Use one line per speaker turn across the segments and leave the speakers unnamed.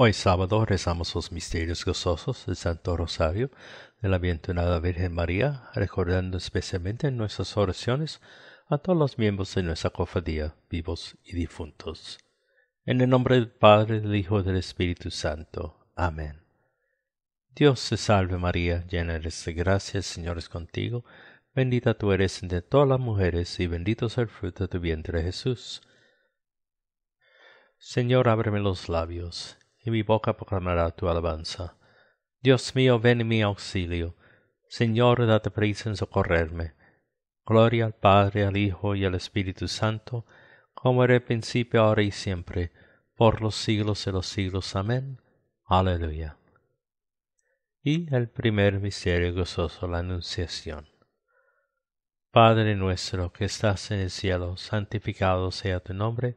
Hoy sábado rezamos los misterios gozosos del Santo Rosario de la Bienaventurada Virgen María, recordando especialmente en nuestras oraciones a todos los miembros de nuestra cofradía, vivos y difuntos. En el nombre del Padre, del Hijo y del Espíritu Santo. Amén. Dios te salve María, llena eres de gracia, el Señor es contigo, bendita tú eres entre todas las mujeres y bendito es el fruto de tu vientre Jesús. Señor, ábreme los labios mi boca proclamará tu alabanza. Dios mío, ven mi auxilio. Señor, date prisa en socorrerme. Gloria al Padre, al Hijo y al Espíritu Santo, como era el principio, ahora y siempre, por los siglos de los siglos. Amén. Aleluya. Y el primer misterio gozoso, la Anunciación. Padre nuestro que estás en el cielo, santificado sea tu nombre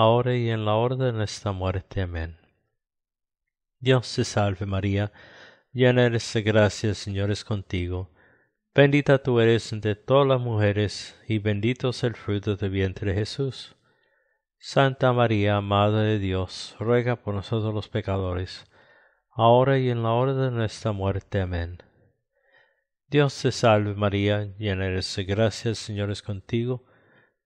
ahora y en la hora de nuestra muerte. Amén. Dios te salve María, llena eres de gracia, el Señor es contigo. Bendita tú eres entre todas las mujeres, y bendito es el fruto de vientre Jesús. Santa María, Madre de Dios, ruega por nosotros los pecadores, ahora y en la hora de nuestra muerte. Amén. Dios te salve María, llena eres de gracia, Señores Señor es contigo.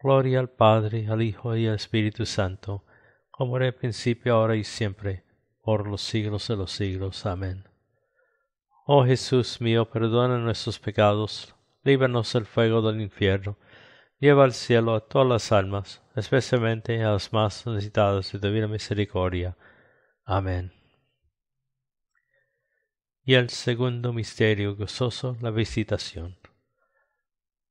Gloria al Padre, al Hijo y al Espíritu Santo, como era en principio, ahora y siempre, por los siglos de los siglos. Amén. Oh Jesús mío, perdona nuestros pecados, líbranos del fuego del infierno, lleva al cielo a todas las almas, especialmente a las más necesitadas de divina misericordia. Amén. Y el segundo misterio gozoso, la visitación.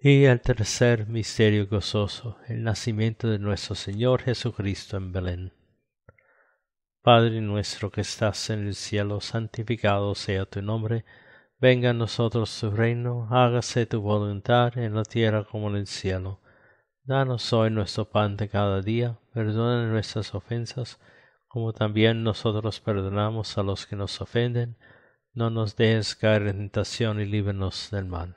Y el tercer misterio gozoso, el nacimiento de nuestro Señor Jesucristo en Belén. Padre nuestro que estás en el cielo, santificado sea tu nombre, venga a nosotros tu reino, hágase tu voluntad en la tierra como en el cielo. Danos hoy nuestro pan de cada día, perdona nuestras ofensas, como también nosotros perdonamos a los que nos ofenden, no nos dejes caer en tentación y líbranos del mal.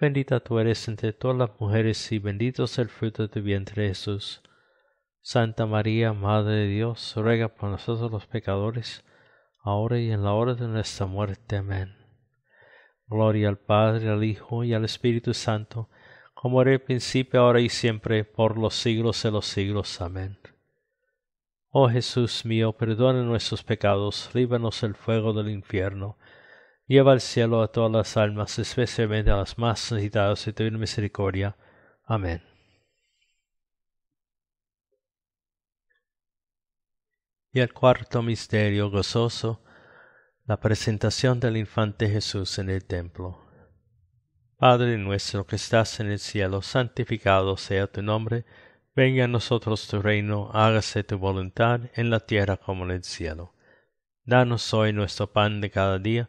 Bendita tú eres entre todas las mujeres y bendito es el fruto de tu vientre Jesús. Santa María, Madre de Dios, ruega por nosotros los pecadores, ahora y en la hora de nuestra muerte. Amén. Gloria al Padre, al Hijo y al Espíritu Santo, como era el principio, ahora y siempre, por los siglos de los siglos. Amén. Oh Jesús mío, perdona nuestros pecados, líbranos del fuego del infierno Lleva al cielo a todas las almas, especialmente a las más necesitadas de tu misericordia. Amén. Y el cuarto misterio gozoso, la presentación del infante Jesús en el templo. Padre nuestro que estás en el cielo, santificado sea tu nombre, venga a nosotros tu reino, hágase tu voluntad en la tierra como en el cielo. Danos hoy nuestro pan de cada día,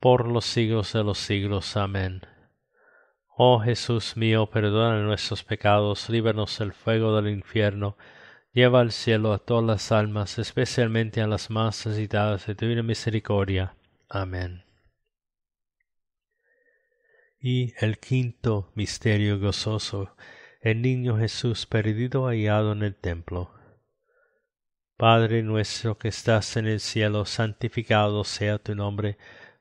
por los siglos de los siglos. Amén. Oh Jesús mío, perdona nuestros pecados, líbranos del fuego del infierno, lleva al cielo a todas las almas, especialmente a las más necesitadas de tu misericordia. Amén. Y el quinto misterio gozoso, el niño Jesús perdido hallado en el templo. Padre nuestro que estás en el cielo, santificado sea tu nombre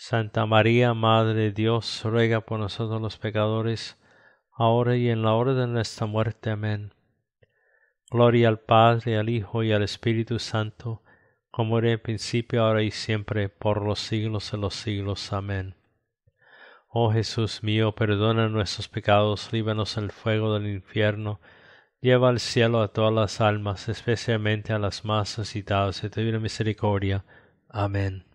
Santa María, Madre de Dios, ruega por nosotros los pecadores, ahora y en la hora de nuestra muerte. Amén. Gloria al Padre, al Hijo y al Espíritu Santo, como era en principio, ahora y siempre, por los siglos de los siglos. Amén. Oh Jesús mío, perdona nuestros pecados, líbanos del fuego del infierno, lleva al cielo a todas las almas, especialmente a las más necesitadas de tu misericordia. Amén.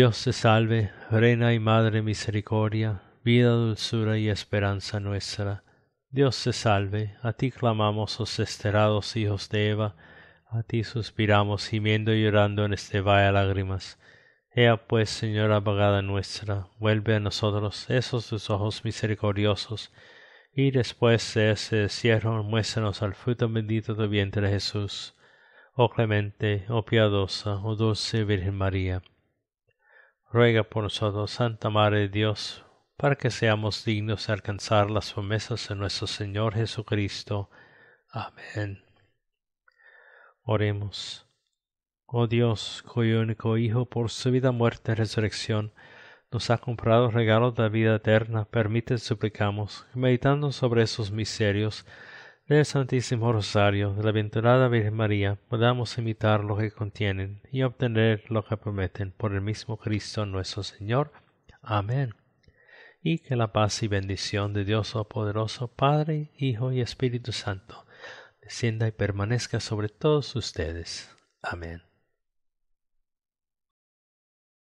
Dios te salve, Reina y Madre Misericordia, vida, dulzura y esperanza nuestra. Dios se salve, a ti clamamos los oh esterados hijos de Eva, a ti suspiramos gimiendo y llorando en este valle de lágrimas. Ea pues, Señora abogada nuestra, vuelve a nosotros esos tus ojos misericordiosos, y después de ese desierto muéstranos al fruto bendito de vientre Jesús. Oh clemente, oh piadosa, oh dulce Virgen María ruega por nosotros, Santa Madre de Dios, para que seamos dignos de alcanzar las promesas de nuestro Señor Jesucristo. Amén. Oremos. Oh Dios, cuyo único Hijo por su vida, muerte y resurrección nos ha comprado regalo de la vida eterna, permite, suplicamos, meditando sobre esos misterios, del Santísimo Rosario de la Venturada Virgen María podamos imitar lo que contienen y obtener lo que prometen por el mismo Cristo nuestro Señor. Amén. Y que la paz y bendición de Dios Todopoderoso, Padre, Hijo y Espíritu Santo, descienda y permanezca sobre todos ustedes. Amén.